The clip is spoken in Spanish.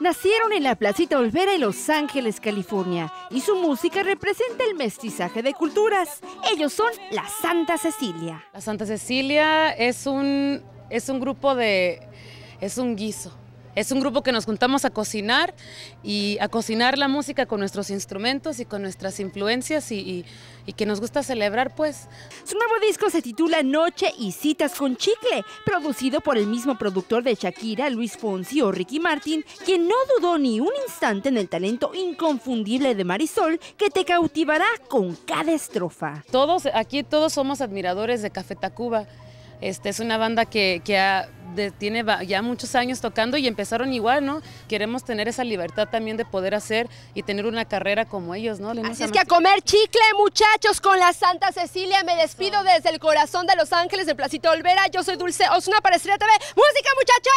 Nacieron en la Placita Olvera en Los Ángeles, California, y su música representa el mestizaje de culturas. Ellos son la Santa Cecilia. La Santa Cecilia es un, es un grupo de... es un guiso es un grupo que nos juntamos a cocinar y a cocinar la música con nuestros instrumentos y con nuestras influencias y, que nos gusta celebrar pues. Su nuevo disco se titula Noche y Citas con Chicle, producido por el mismo productor de Shakira, Luis Fonsi o Ricky Martin, quien no dudó ni un instante en el talento inconfundible de Marisol que te cautivará con cada estrofa. Todos, aquí todos somos admiradores de Café Tacuba. Este, es una banda que ha tiene ya muchos años tocando y empezaron igual, ¿no? Queremos tener esa libertad también de poder hacer y tener una carrera como ellos, ¿no? Así es que a comer chicle, muchachos, con la Santa Cecilia. Me despido desde el corazón de Los Ángeles, de Placito Olvera. Yo soy Dulce Osuna para Estrella TV. ¡Música, muchachos!